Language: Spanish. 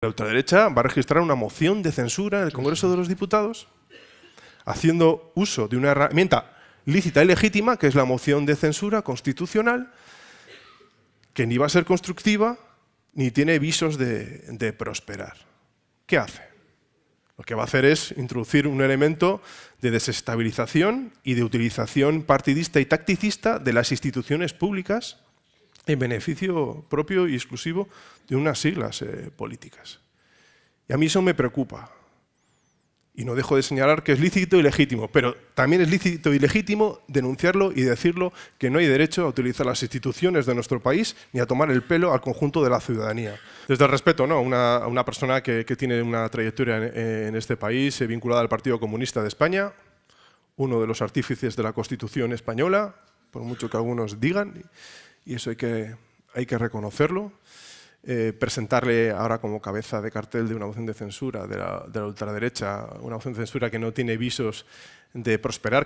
La ultraderecha va a registrar una moción de censura en el Congreso de los Diputados haciendo uso de una herramienta lícita y legítima, que es la moción de censura constitucional, que ni va a ser constructiva ni tiene visos de, prosperar. ¿Qué hace? Lo que va a hacer es introducir un elemento de desestabilización y de utilización partidista y tacticista de las instituciones públicas en beneficio propio y exclusivo de unas siglas eh, políticas. Y a mí eso me preocupa. Y no dejo de señalar que es lícito y legítimo, pero también es lícito y legítimo denunciarlo y decirlo que no hay derecho a utilizar las instituciones de nuestro país ni a tomar el pelo al conjunto de la ciudadanía. Desde el respeto ¿no? a, una, persona que, tiene una trayectoria en, este país eh, vinculada al Partido Comunista de España, uno de los artífices de la Constitución española, por mucho que algunos digan, y eso hay que, hay que reconocerlo. Eh, presentarle ahora como cabeza de cartel de una moción de censura de la, de la ultraderecha, una moción de censura que no tiene visos de prosperar,